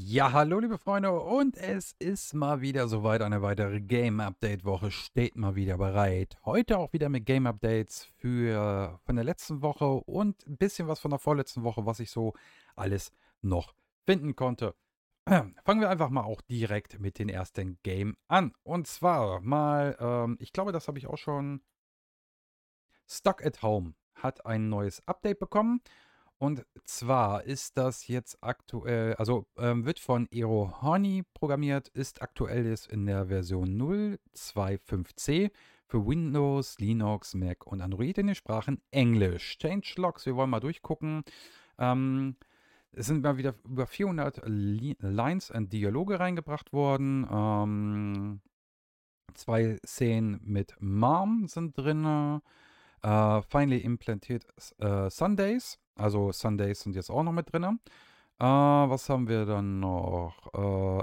Ja, hallo liebe Freunde und es ist mal wieder soweit. Eine weitere Game Update Woche steht mal wieder bereit. Heute auch wieder mit Game Updates für von der letzten Woche und ein bisschen was von der vorletzten Woche, was ich so alles noch finden konnte. Fangen wir einfach mal auch direkt mit den ersten Game an. Und zwar mal, ähm, ich glaube, das habe ich auch schon. Stuck at Home hat ein neues Update bekommen. Und zwar ist das jetzt aktuell, also ähm, wird von Eero Horny programmiert, ist aktuell jetzt in der Version 0.2.5c für Windows, Linux, Mac und Android in den Sprachen Englisch. Change Logs, wir wollen mal durchgucken. Ähm, es sind mal wieder über 400 Lines und Dialoge reingebracht worden. Ähm, zwei Szenen mit Mom sind drin. Uh, finally implanted uh, äh, Sundays. Also Sundays sind jetzt auch noch mit drin. Uh, äh, was haben wir dann noch?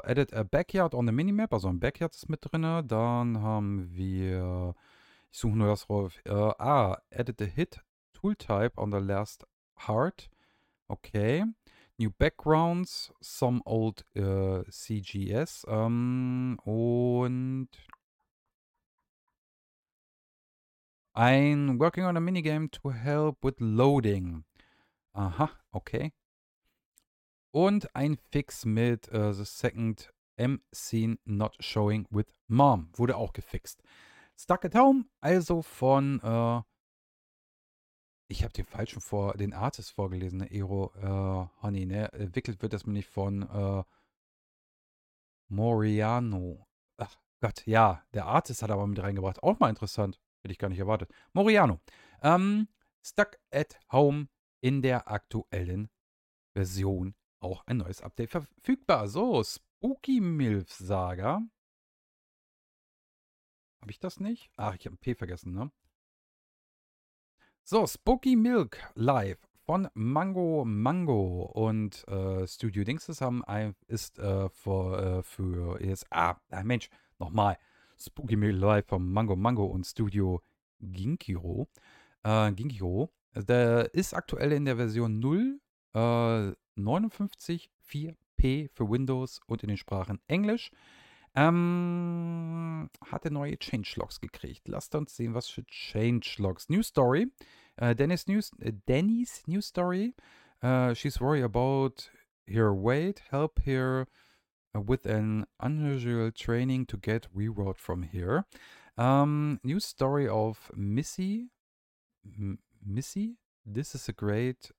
edit a Backyard on the Minimap. Also ein Backyard ist mit drin. Dann haben wir... Ich suche nur das rauf. ah, edit a Hit Tooltype on the last heart. Okay. New Backgrounds, some old CGS um, ähm, und Ein Working on a Minigame to Help with Loading. Aha, okay. Und ein Fix mit uh, The Second M-Scene Not Showing with Mom. Wurde auch gefixt. Stuck at Home, also von. Uh, ich habe den falschen vor, den Artist vorgelesen, ne? Ero uh, Honey, ne? Entwickelt wird das nämlich von Moriano. Ach Gott, ja, der Artist hat aber mit reingebracht. Auch mal interessant. Hätte ich gar nicht erwartet. Moriano. Ähm, Stuck at Home in der aktuellen Version auch ein neues Update verfügbar. So, Spooky Milf Saga. Habe ich das nicht? Ach, ich habe ein P vergessen, ne? So, Spooky Milk Live von Mango Mango und äh, Studio Dingstes haben ein, ist äh, für, äh, für ESA. Ah, ah, Mensch, nochmal. Spooky Meal Live vom Mango Mango und Studio Ginkiro. Äh, Ginkiro. Der ist aktuell in der Version 0, äh, p für Windows und in den Sprachen Englisch. Ähm, er neue Changelogs gekriegt. Lasst uns sehen, was für Changelogs. New Story. Uh, Dennis News, uh, Danny's News Story. Uh, she's worried about her weight. Help her Uh, with an unusual training to get reward from here. Um, new story of Missy. M- Missy? This is a great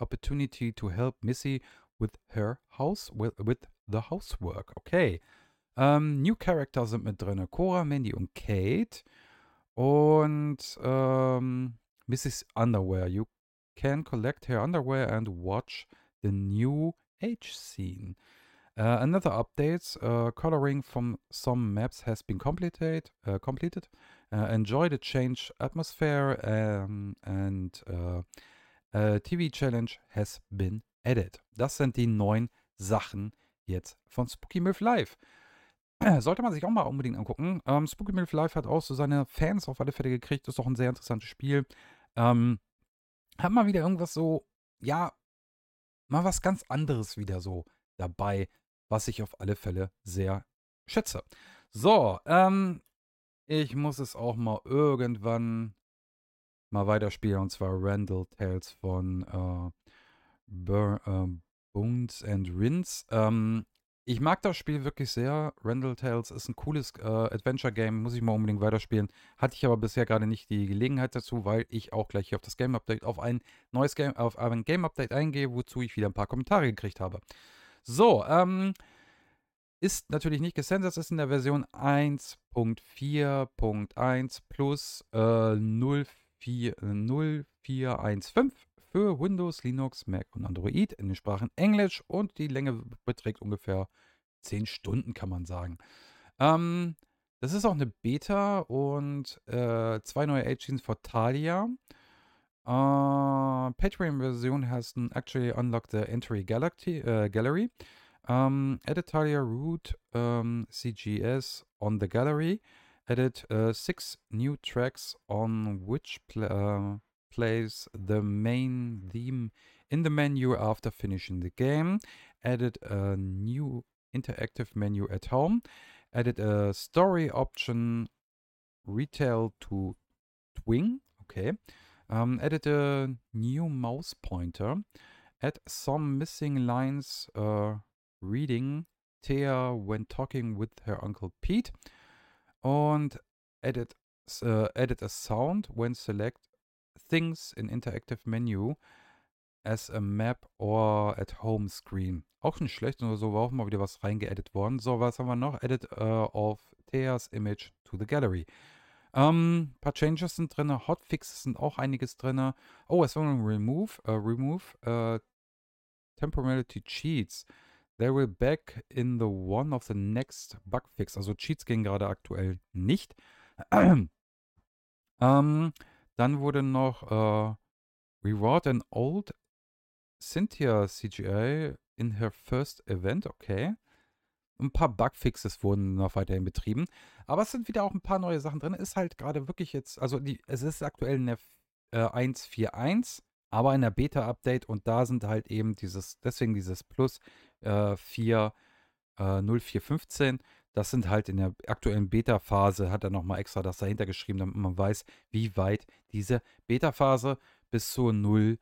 opportunity to help Missy with her house, with, with the housework. Okay. Um, new characters sind mit drin: Cora, Mandy und Kate. Und um, Mrs. Underwear. You can collect her underwear and watch the new age scene. Uh, another update, uh, coloring from some maps has been completed. Uh, completed. enjoy the change atmosphere um, and TV Challenge has been added. Das sind die neuen Sachen jetzt von Spooky Myth Live. Sollte man sich auch mal unbedingt angucken. Ähm, Spooky Myth Live hat auch so seine Fans auf alle Fälle gekriegt. Ist doch ein sehr interessantes Spiel. Ähm, hat mal wieder irgendwas so, ja, mal was ganz anderes wieder so dabei was ich auf alle Fälle sehr schätze. So, ähm, ich muss es auch mal irgendwann mal weiterspielen. Und zwar Randall Tales von äh, Bur äh, Bones and Rins. Ähm, ich mag das Spiel wirklich sehr. Randall Tales ist ein cooles äh, Adventure-Game, muss ich mal unbedingt weiterspielen. Hatte ich aber bisher gerade nicht die Gelegenheit dazu, weil ich auch gleich hier auf das Game Update, auf ein neues Game, auf ein Game Update eingehe, wozu ich wieder ein paar Kommentare gekriegt habe. So, ähm, ist natürlich nicht gesensors, ist in der Version 1.4.1 plus äh, 04, 0415 äh, für Windows, Linux, Mac und Android in den Sprachen Englisch und die Länge beträgt ungefähr 10 Stunden, kann man sagen. Ähm, das ist auch eine Beta und äh, zwei neue Agents für Talia. Äh, Patreon version has actually unlocked the entry galaxy, uh, gallery. Um, Editalia root um, CGS on the gallery. Edit uh, six new tracks on which pl- uh, plays the main theme in the menu after finishing the game. Edit a new interactive menu at home. Edit a story option retail to twing. Okay. Um, ähm, edit a new mouse pointer. Add some missing lines uh, reading Thea when talking with her uncle Pete. Und edit, uh, edit a sound when select things in interactive menu as a map or at home screen. Auch nicht schlecht, nur so war auch mal wieder was reingeedit worden. So, was haben wir noch? Edit uh, of Thea's image to the gallery. Ähm, paar Changes sind drin, Hotfixes sind auch einiges drin. Oh, es war ein Remove, äh, Remove, äh, Temporality Cheats. They will back in the one of the next Bugfix. Also Cheats gehen gerade aktuell nicht. ähm, dann wurde noch äh, Reward an Old Cynthia CGI in her first event. Okay. Ein paar Bugfixes wurden noch weiterhin betrieben. Aber es sind wieder auch ein paar neue Sachen drin. Ist halt gerade wirklich jetzt, also die, es ist aktuell in der äh, 1.4.1, aber in der Beta-Update und da sind halt eben dieses, deswegen dieses Plus äh, 4, äh, Das sind halt in der aktuellen Beta-Phase, hat er nochmal extra das dahinter geschrieben, damit man weiß, wie weit diese Beta-Phase bis zur 0,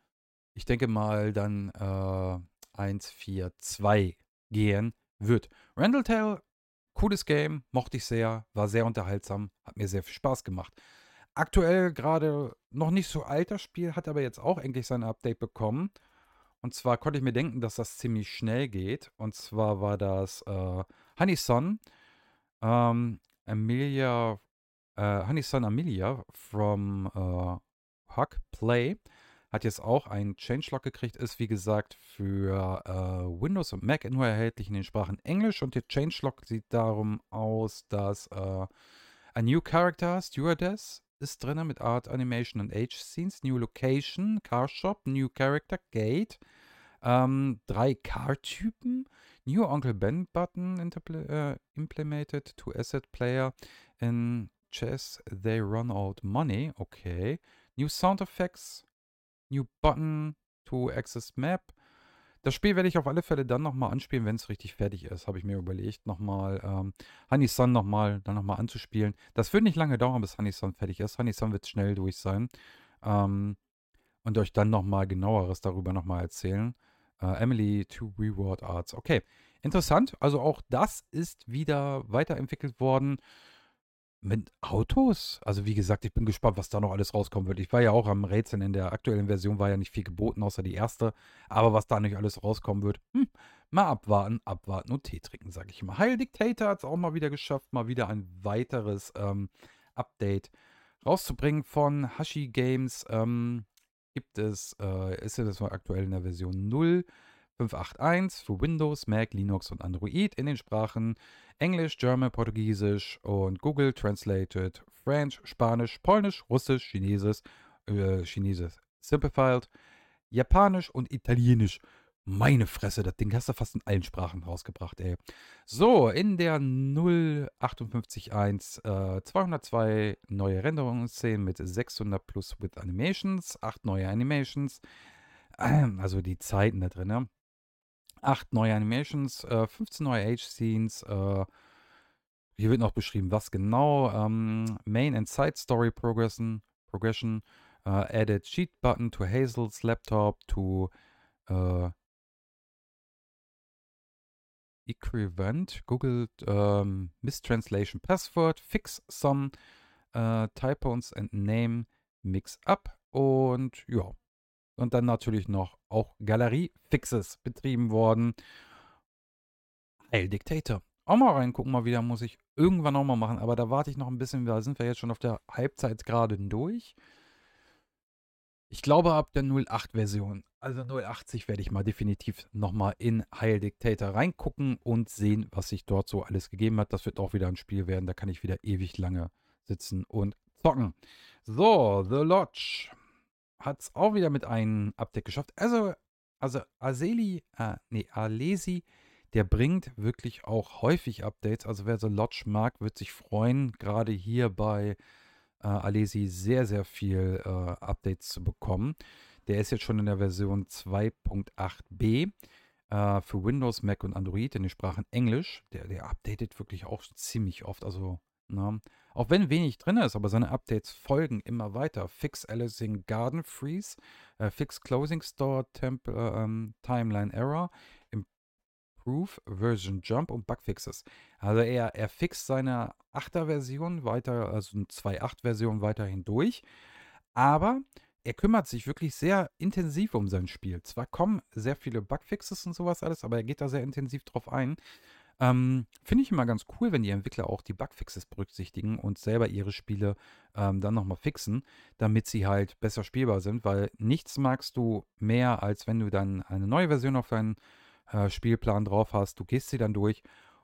ich denke mal dann äh, 142 gehen wird. Randall Tell, cooles Game, mochte ich sehr, war sehr unterhaltsam, hat mir sehr viel Spaß gemacht. Aktuell gerade noch nicht so alter Spiel, hat aber jetzt auch endlich sein Update bekommen. Und zwar konnte ich mir denken, dass das ziemlich schnell geht. Und zwar war das äh, Honey Sun, ähm, Amelia, äh, Honey Sun Amelia from äh, Huck Play. Hat jetzt auch einen Changelog gekriegt, ist wie gesagt für äh, Windows und Mac nur erhältlich in den Sprachen Englisch und der Changelog sieht darum aus, dass äh, a new character, Stewardess, ist drin mit Art Animation und Age Scenes, New Location, Car Shop, New Character, Gate, ähm, drei Car-Typen, New Uncle Ben Button äh, implemented to Asset Player in Chess They Run Out Money, okay, New Sound Effects, New Button to Access Map. Das Spiel werde ich auf alle Fälle dann nochmal anspielen, wenn es richtig fertig ist, habe ich mir überlegt, nochmal ähm, Honey Sun nochmal dann anzuspielen. Das wird nicht lange dauern, bis Honey Sun fertig ist. Honey Sun wird schnell durch sein. Ähm, und euch dann nochmal genaueres darüber nochmal erzählen. Äh, Emily to Reward Arts. Okay, interessant. Also auch das ist wieder weiterentwickelt worden. Mit Autos? Also wie gesagt, ich bin gespannt, was da noch alles rauskommen wird. Ich war ja auch am Rätseln in der aktuellen Version, war ja nicht viel geboten, außer die erste. Aber was da nicht alles rauskommen wird, hm, mal abwarten, abwarten und Tee trinken, sage ich mal. Heil Dictator hat es auch mal wieder geschafft, mal wieder ein weiteres ähm, Update rauszubringen von Hashi Games. Ähm, gibt es, äh, ist ja das aktuell in der Version 0. 581 für Windows, Mac, Linux und Android in den Sprachen Englisch, German, Portugiesisch und Google Translated, French, Spanisch, Polnisch, Russisch, Chinesisch, äh, Chinesisch, Simplified, Japanisch und Italienisch. Meine Fresse, das Ding hast du fast in allen Sprachen rausgebracht, ey. So, in der 0581 äh, 202 neue Renderungsszenen mit 600 plus with Animations, 8 neue Animations, also die Zeiten da drin, ne? acht neue Animations, äh, 15 neue Age-Scenes. Äh, hier wird noch beschrieben, was genau. Ähm, Main and Side Story Progression. progression Uh, äh, added cheat button to Hazel's laptop to uh, equivalent Google um, ähm, mistranslation password, fix some uh, typos and name mix up und ja, und dann natürlich noch auch Galeriefixes betrieben worden. Hail Dictator. Auch mal reingucken, mal wieder muss ich irgendwann auch mal machen, aber da warte ich noch ein bisschen, da sind wir jetzt schon auf der Halbzeit gerade durch. Ich glaube ab der 08-Version, also 080 werde ich mal definitiv nochmal in Heil Dictator reingucken und sehen, was sich dort so alles gegeben hat. Das wird auch wieder ein Spiel werden, da kann ich wieder ewig lange sitzen und zocken. So, The Lodge hat es auch wieder mit einem Update geschafft. Also, also Aseli, äh, nee, Alesi, der bringt wirklich auch häufig Updates. Also wer so Lodge mag, wird sich freuen, gerade hier bei äh, Alesi sehr, sehr viel äh, Updates zu bekommen. Der ist jetzt schon in der Version 2.8b äh, für Windows, Mac und Android in den Sprachen Englisch. Der, der updatet wirklich auch ziemlich oft. Also Ne? Auch wenn wenig drin ist, aber seine Updates folgen immer weiter. Fix Aliasing Garden Freeze, äh, Fix Closing Store Temp äh, ähm, Timeline Error, Improve Version Jump und Bugfixes. Also er, er fixt seine 8er-Version weiter, also 2.8-Version weiterhin durch. Aber er kümmert sich wirklich sehr intensiv um sein Spiel. Zwar kommen sehr viele Bugfixes und sowas alles, aber er geht da sehr intensiv drauf ein. Ähm, Finde ich immer ganz cool, wenn die Entwickler auch die Bugfixes berücksichtigen und selber ihre Spiele ähm, dann nochmal fixen, damit sie halt besser spielbar sind, weil nichts magst du mehr, als wenn du dann eine neue Version auf deinen äh, Spielplan drauf hast. Du gehst sie dann durch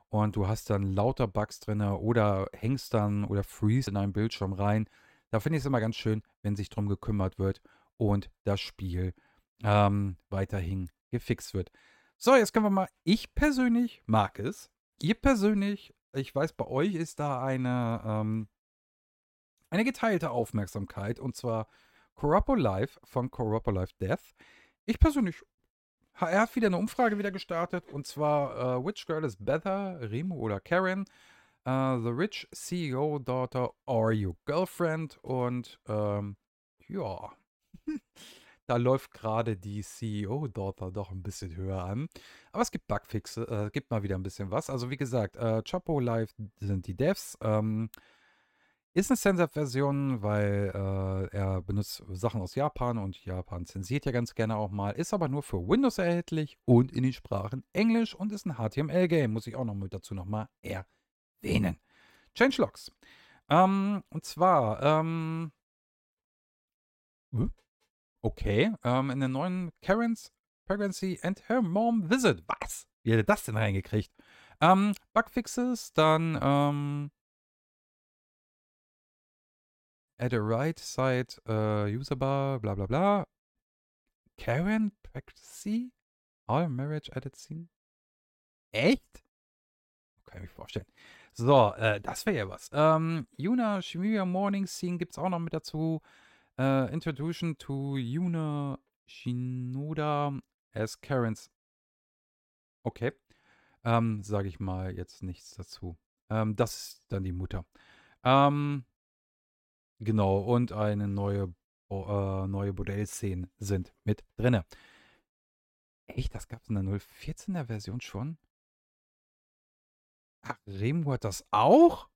und du hast dann lauter Bugs drin oder hängst dann oder freeze in einen Bildschirm rein. Da finde ich es immer ganz schön, wenn sich drum gekümmert wird und das Spiel ähm, weiterhin gefixt wird. So, jetzt können wir mal. Ich persönlich mag es. Ihr persönlich, ich weiß, bei euch ist da eine, ähm, eine geteilte Aufmerksamkeit und zwar Corrupo Life von Corrupo Life Death. Ich persönlich er hat wieder eine Umfrage wieder gestartet und zwar uh, Which Girl is Better, Remo oder Karen? Uh, the Rich CEO Daughter or Your Girlfriend? Und ähm, ja, Da läuft gerade die CEO-Daughter doch ein bisschen höher an. Aber es gibt Bugfixe, äh, gibt mal wieder ein bisschen was. Also wie gesagt, äh, Chapo Live sind die Devs. Ähm, ist eine Censored-Version, weil äh, er benutzt Sachen aus Japan und Japan zensiert ja ganz gerne auch mal. Ist aber nur für Windows erhältlich und in den Sprachen Englisch und ist ein HTML-Game. Muss ich auch noch mit dazu nochmal erwähnen. Changelogs. Ähm, und zwar, ähm, hm? Okay, ähm, in der neuen Karen's Pregnancy and Her Mom Visit. Was? Wie hat er das denn reingekriegt? Ähm, Bugfixes, dann ähm, Add a Right Side äh, User Bar, bla bla bla. Karen Pregnancy? All Marriage Edit Scene? Echt? Kann ich mir vorstellen. So, äh, das wäre ja was. Ähm, Yuna Shimuya Morning Scene gibt es auch noch mit dazu. Uh, äh, Introduction to Yuna Shinoda as Karens. Okay. Ähm, Sage ich mal jetzt nichts dazu. Ähm, das ist dann die Mutter. Ähm, genau, und eine neue, äh, neue Bordellszene sind mit drinne. Echt, das gab es in der 014er Version schon? Ach, Remu hat das auch?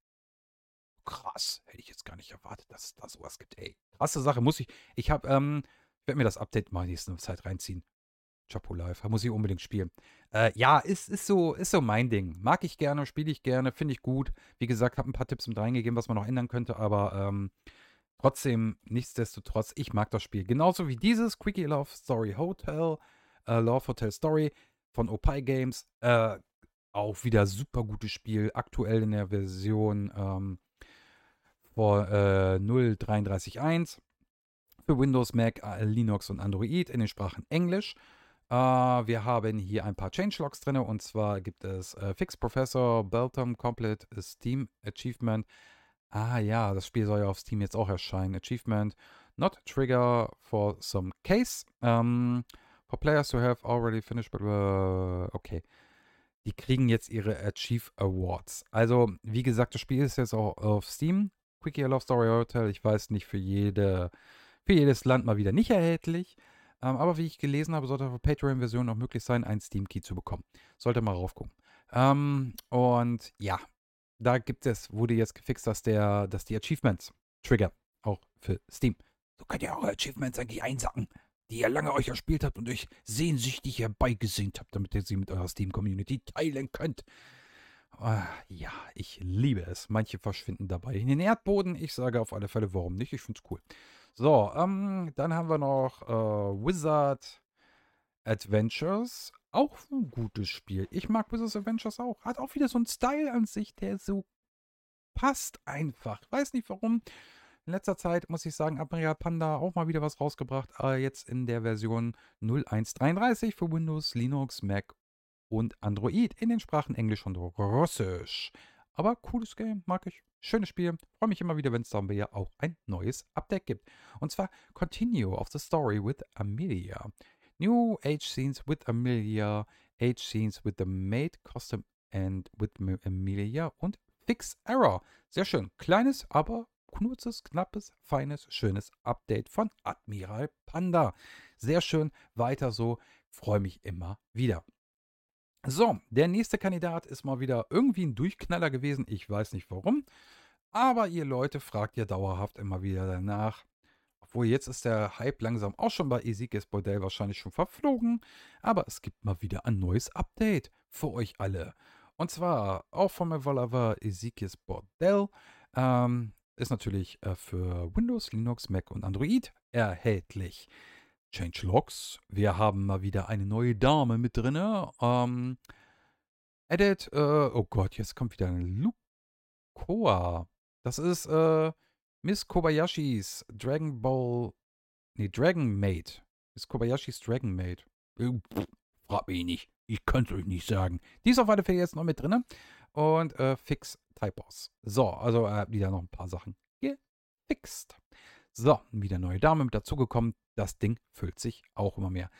krass, hätte ich jetzt gar nicht erwartet, dass es da sowas gibt. Ey, krasse Sache, muss ich, ich habe, ähm, ich werde mir das Update mal nächste Zeit reinziehen. Chapo Life, da muss ich unbedingt spielen. Äh, ja, ist, ist, so, ist so mein Ding. Mag ich gerne, spiele ich gerne, finde ich gut. Wie gesagt, habe ein paar Tipps mit reingegeben, was man noch ändern könnte, aber ähm, trotzdem, nichtsdestotrotz, ich mag das Spiel. Genauso wie dieses Quickie Love Story Hotel, äh, Love Hotel Story von Opie Games. Äh, auch wieder super gutes Spiel, aktuell in der Version ähm, vor äh, 0.33.1 für Windows, Mac, Linux und Android in den Sprachen Englisch. Äh, wir haben hier ein paar Changelogs drin und zwar gibt es äh, Fix Professor, Beltum Complete, Steam, Achievement. Ah ja, das Spiel soll ja auf Steam jetzt auch erscheinen. Achievement, Not Trigger for some case. Um, ähm, for players who have already finished, but uh, okay. Die kriegen jetzt ihre Achieve Awards. Also, wie gesagt, das Spiel ist jetzt auch auf Steam. Quickie A Love Story Hotel. Ich weiß nicht, für, jede, für jedes Land mal wieder nicht erhältlich. Ähm, aber wie ich gelesen habe, sollte auf der Patreon-Version auch möglich sein, einen Steam-Key zu bekommen. Sollte mal raufgucken. Ähm, und ja, da gibt es, wurde jetzt gefixt, dass, der, dass die Achievements triggern. Auch für Steam. So könnt ihr eure Achievements eigentlich einsacken, die ihr lange euch erspielt habt und euch sehnsüchtig herbeigesehnt habt, damit ihr sie mit eurer Steam-Community teilen könnt. Ah, ja, ich liebe es. Manche verschwinden dabei in den Erdboden. Ich sage auf alle Fälle, warum nicht? Ich finde es cool. So, ähm, dann haben wir noch äh, Wizard Adventures. Auch ein gutes Spiel. Ich mag Wizard Adventures auch. Hat auch wieder so einen Style an sich, der so passt einfach. Weiß nicht warum. In letzter Zeit muss ich sagen, Admiral Panda auch mal wieder was rausgebracht. Äh, jetzt in der Version 0133 für Windows, Linux, Mac und Android in den Sprachen Englisch und Russisch. Aber cooles Game, mag ich. Schönes Spiel. Freue mich immer wieder, wenn es dann wieder auch ein neues Update gibt. Und zwar Continue of the Story with Amelia. New Age Scenes with Amelia, Age Scenes with the Maid, Custom and with Amelia und Fix Error. Sehr schön. Kleines, aber kurzes, knappes, feines, schönes Update von Admiral Panda. Sehr schön. Weiter so. Freue mich immer wieder. So, der nächste Kandidat ist mal wieder irgendwie ein Durchknaller gewesen. Ich weiß nicht warum. Aber ihr Leute fragt ja dauerhaft immer wieder danach. Obwohl jetzt ist der Hype langsam auch schon bei Ezekiels Bordell wahrscheinlich schon verflogen. Aber es gibt mal wieder ein neues Update für euch alle. Und zwar auch von Revolver Ezekiels Bordell. Ähm, ist natürlich äh, für Windows, Linux, Mac und Android erhältlich. Change Logs. Wir haben mal wieder eine neue Dame mit drin. Ähm, edit, äh, oh Gott, jetzt kommt wieder ein Lukoa. Das ist äh, Miss Kobayashis Dragon Ball, nee, Dragon Maid. Miss Kobayashis Dragon Maid. Äh, pff, frag mich nicht. Ich könnte euch nicht sagen. Die ist auf alle Fälle jetzt noch mit drin. Und äh, Fix Typos. So, also äh, wieder noch ein paar Sachen gefixt. So, wieder neue Dame mit dazugekommen. Das Ding füllt sich auch immer mehr.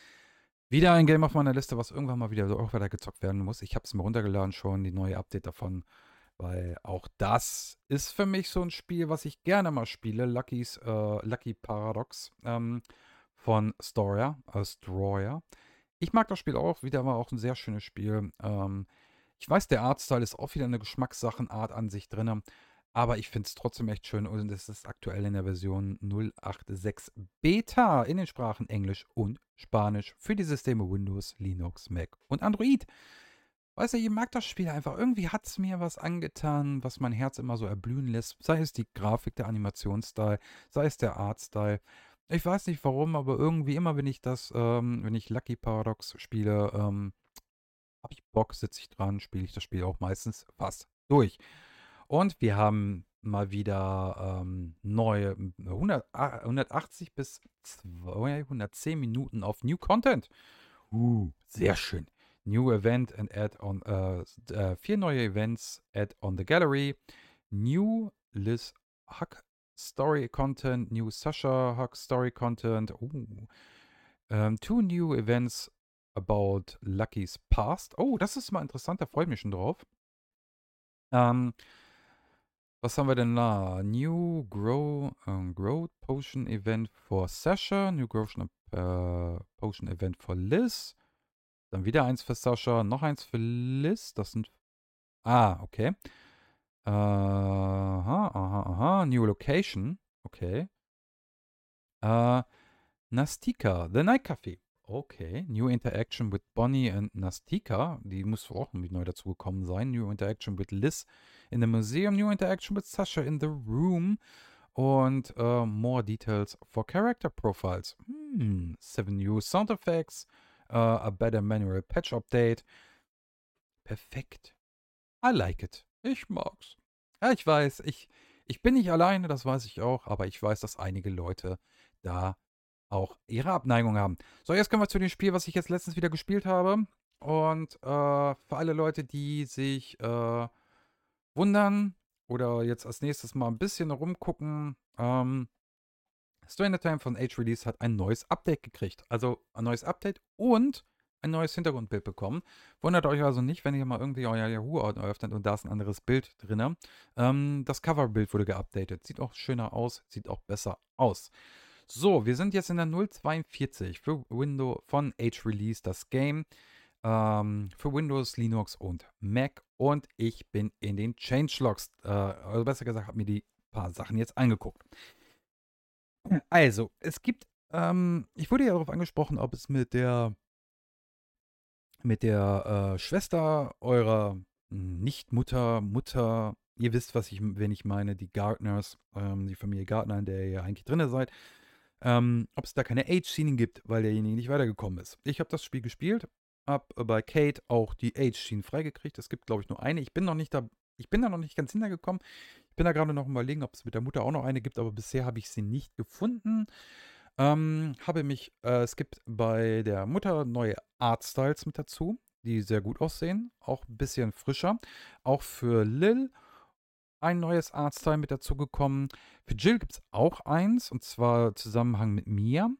Wieder ein Game auf meiner Liste, was irgendwann mal wieder auch weiter gezockt werden muss. Ich habe es mir runtergeladen schon, die neue Update davon, weil auch das ist für mich so ein Spiel, was ich gerne mal spiele. Lucky's, äh, Lucky Paradox ähm, von Storia, äh, Stroyer. Ich mag das Spiel auch, wieder mal auch ein sehr schönes Spiel. Ähm, ich weiß, der Artstyle ist auch wieder eine Geschmackssachenart an sich drin. Aber ich finde es trotzdem echt schön und es ist aktuell in der Version 086 Beta in den Sprachen Englisch und Spanisch für die Systeme Windows, Linux, Mac und Android. Weißt du, ich mag das Spiel einfach. Irgendwie hat es mir was angetan, was mein Herz immer so erblühen lässt. Sei es die Grafik, der Animationsstyle, sei es der Artstyle. Ich weiß nicht warum, aber irgendwie immer, wenn ich das, ähm, wenn ich Lucky Paradox spiele, ähm, habe ich Bock, sitze ich dran, spiele ich das Spiel auch meistens fast durch. Und wir haben mal wieder ähm, neue 100, 180 bis 210 Minuten auf New Content. Uh, sehr schön. New Event and Add-on, äh, äh, vier neue Events, Add-on the Gallery, New Liz Huck Story Content, New Sasha Huck Story Content, uh, um, ähm, two new events about Lucky's Past. Oh, das ist mal interessant, da freue ich mich schon drauf. Ähm, um, was haben wir denn da? New Grow, äh, Growth Potion Event for Sasha, New Growth äh, Potion Event for Liz. Dann wieder eins für Sasha, noch eins für Liz. Das sind. Ah, okay. aha, aha, aha. New Location. Okay. Äh, Nastika, The Night Café. Okay, New Interaction with Bonnie and Nastika, die muss auch irgendwie neu dazugekommen sein. New Interaction with Liz in the Museum, New Interaction with Sasha in the Room und uh, More Details for Character Profiles. Hmm, seven new Sound Effects, uh, a better manual patch update. Perfekt. I like it. Ich mag's. Ja, ich weiß, ich, ich bin nicht alleine, das weiß ich auch, aber ich weiß, dass einige Leute da auch ihre Abneigung haben. So, jetzt kommen wir zu dem Spiel, was ich jetzt letztens wieder gespielt habe. Und äh, für alle Leute, die sich äh, wundern oder jetzt als nächstes mal ein bisschen rumgucken, ähm, Stranger Time von Age Release hat ein neues Update gekriegt. Also ein neues Update und ein neues Hintergrundbild bekommen. Wundert euch also nicht, wenn ihr mal irgendwie euer Yahoo-Ordner öffnet und da ist ein anderes Bild drin. Ähm, das Coverbild wurde geupdatet. Sieht auch schöner aus, sieht auch besser aus. So, wir sind jetzt in der 042 für Windows von Age release das Game. Ähm, für Windows, Linux und Mac. Und ich bin in den Changelogs, äh, also besser gesagt, habe mir die paar Sachen jetzt angeguckt. Also, es gibt, ähm, ich wurde ja darauf angesprochen, ob es mit der mit der äh, Schwester eurer hm, Nicht-Mutter, Mutter, ihr wisst, was ich, wenn ich meine, die Gardners, ähm, die Familie Gardner, in der ihr eigentlich drin seid, ähm, ob es da keine Age-Schienen gibt, weil derjenige nicht weitergekommen ist. Ich habe das Spiel gespielt, habe äh, bei Kate auch die Age-Schienen freigekriegt. Es gibt, glaube ich, nur eine. Ich bin noch nicht da, ich bin da noch nicht ganz hintergekommen. Ich bin da gerade noch überlegen, ob es mit der Mutter auch noch eine gibt, aber bisher habe ich sie nicht gefunden. Ähm, habe mich, äh, es gibt bei der Mutter neue Artstyles mit dazu, die sehr gut aussehen, auch ein bisschen frischer. Auch für Lil ein neues Artstyle mit dazugekommen. Für Jill gibt es auch eins, und zwar Zusammenhang mit mir.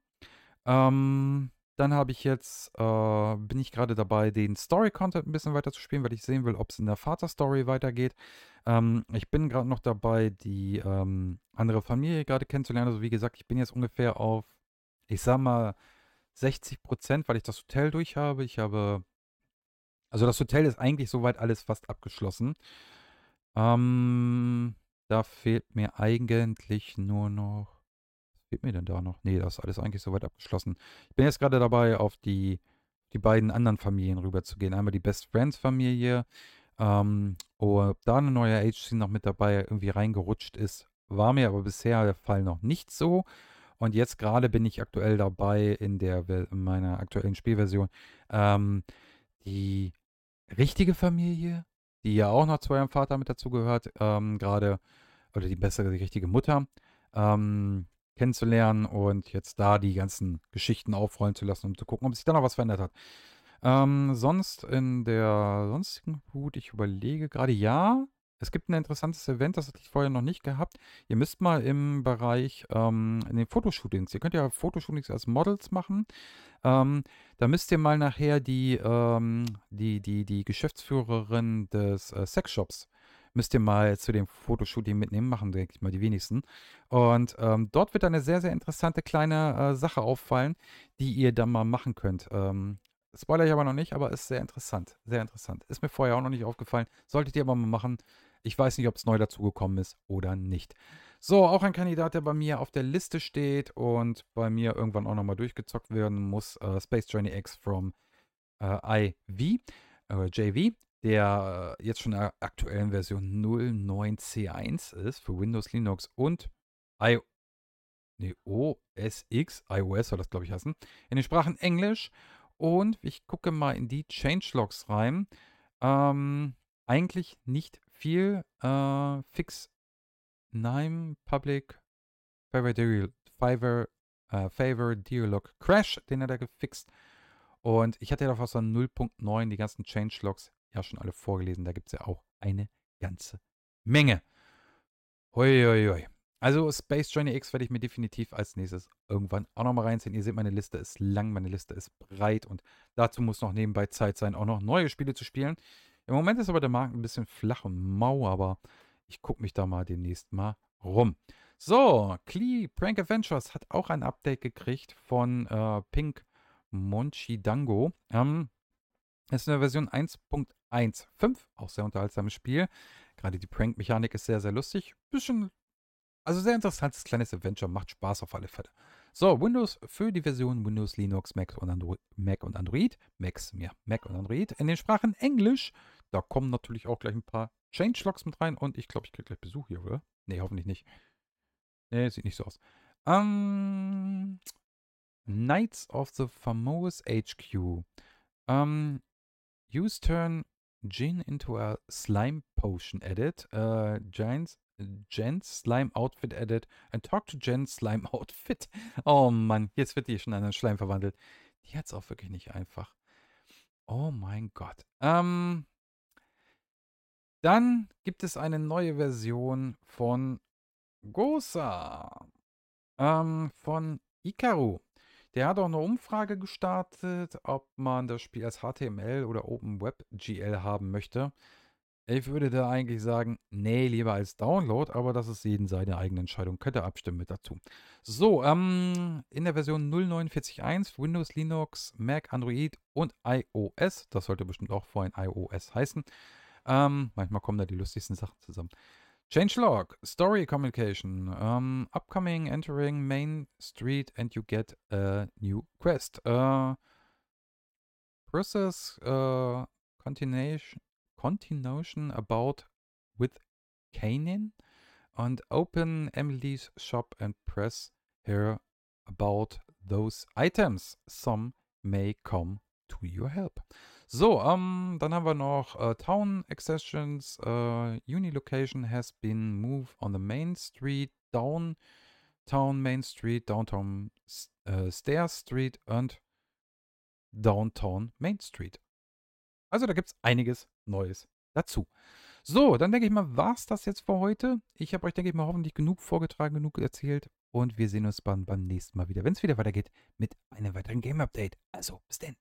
Ähm, dann habe ich jetzt, äh, bin ich gerade dabei, den Story-Content ein bisschen weiter zu spielen, weil ich sehen will, ob es in der Vater-Story weitergeht. Ähm, ich bin gerade noch dabei, die ähm, andere Familie gerade kennenzulernen. Also wie gesagt, ich bin jetzt ungefähr auf, ich sag mal, 60 Prozent, weil ich das Hotel durch habe. Ich habe, also das Hotel ist eigentlich soweit alles fast abgeschlossen. Ähm, da fehlt mir eigentlich nur noch. Was fehlt mir denn da noch? Nee, das ist alles eigentlich soweit abgeschlossen. Ich bin jetzt gerade dabei, auf die, die beiden anderen Familien rüberzugehen. Einmal die Best Friends Familie. Ähm, oh, ob da eine neue HC noch mit dabei irgendwie reingerutscht ist, war mir aber bisher der Fall noch nicht so. Und jetzt gerade bin ich aktuell dabei in der in meiner aktuellen Spielversion ähm, die richtige Familie die ja auch noch zu eurem Vater mit dazugehört, ähm, gerade, oder die bessere, die richtige Mutter, ähm, kennenzulernen und jetzt da die ganzen Geschichten aufrollen zu lassen, um zu gucken, ob sich da noch was verändert hat. Ähm, sonst in der sonstigen Hut, ich überlege gerade, ja, es gibt ein interessantes Event, das hatte ich vorher noch nicht gehabt. Ihr müsst mal im Bereich, ähm, in den Fotoshootings, ihr könnt ja Fotoshootings als Models machen. Ähm, da müsst ihr mal nachher die, ähm, die, die, die Geschäftsführerin des äh, Sexshops, müsst ihr mal zu dem Fotoshooting mitnehmen, machen denke ich mal die wenigsten. Und ähm, dort wird eine sehr, sehr interessante kleine äh, Sache auffallen, die ihr dann mal machen könnt. Ähm, Spoiler ich aber noch nicht, aber ist sehr interessant. Sehr interessant. Ist mir vorher auch noch nicht aufgefallen. Solltet ihr aber mal machen. Ich weiß nicht, ob es neu dazugekommen ist oder nicht. So, auch ein Kandidat, der bei mir auf der Liste steht und bei mir irgendwann auch nochmal durchgezockt werden muss. Äh, Space Journey X from äh, IV, äh, JV, der äh, jetzt schon in der aktuellen Version 09C1 ist für Windows, Linux und I nee, OS X, iOS soll das glaube ich heißen, in den Sprachen Englisch und ich gucke mal in die Changelogs rein. Ähm, eigentlich nicht viel. Äh, fix Nime Public Favor Deal, Favor, äh, Favor Dialog Crash, den hat er gefixt. Und ich hatte ja auf von 0.9 die ganzen Changelogs ja schon alle vorgelesen. Da gibt es ja auch eine ganze Menge. Uiuiui. Ui, ui. Also Space Journey X werde ich mir definitiv als nächstes irgendwann auch nochmal reinziehen. Ihr seht, meine Liste ist lang, meine Liste ist breit und dazu muss noch nebenbei Zeit sein, auch noch neue Spiele zu spielen. Im Moment ist aber der Markt ein bisschen flach und mau, aber ich gucke mich da mal demnächst mal rum. So, Klee Prank Adventures hat auch ein Update gekriegt von äh, Pink Monchidango. Ähm, das ist eine Version 1.15, auch sehr unterhaltsames Spiel. Gerade die Prank-Mechanik ist sehr, sehr lustig. Bisschen also sehr interessantes kleines Adventure, macht Spaß auf alle Fälle. So, Windows für die Version Windows, Linux, Mac und, Android, Mac und Android. Macs, ja, Mac und Android. In den Sprachen Englisch. Da kommen natürlich auch gleich ein paar Changelogs mit rein. Und ich glaube, ich kriege gleich Besuch hier, oder? Nee, hoffentlich nicht. Nee, sieht nicht so aus. Ähm, Knights of the Famous HQ. Ähm, use turn Gin into a slime potion edit. Äh, Giants Jen's Slime Outfit added and talk to Jen's Slime Outfit. Oh Mann, jetzt wird die schon in einen Schleim verwandelt. Die hat es auch wirklich nicht einfach. Oh mein Gott. Ähm, dann gibt es eine neue Version von Gosa. Ähm, von Ikaru. Der hat auch eine Umfrage gestartet, ob man das Spiel als HTML oder Open Web GL haben möchte. Ich würde da eigentlich sagen, nee, lieber als Download, aber das ist jeden seine eigene Entscheidung. Könnt ihr abstimmen mit dazu. So, ähm, in der Version 0.49.1 Windows, Linux, Mac, Android und iOS. Das sollte bestimmt auch vorhin iOS heißen. Ähm, manchmal kommen da die lustigsten Sachen zusammen. Changelog, Story Communication, ähm, Upcoming, Entering Main Street and you get a new quest. Äh, process, äh, Continuation, Continuation About with Canaan and open Emily's shop and press her about those items. Some may come to your help. So, um, dann haben wir noch uh, Town Accessions. Uh, äh, uni location has been moved on the main street, downtown Main Street, downtown uh, Stairs Street und downtown Main Street. Also da gibt es einiges Neues dazu. So, dann denke ich mal, war es das jetzt für heute. Ich habe euch, denke ich mal, hoffentlich genug vorgetragen, genug erzählt. Und wir sehen uns beim, beim nächsten Mal wieder, wenn es wieder weitergeht mit einem weiteren Game Update. Also, bis denn.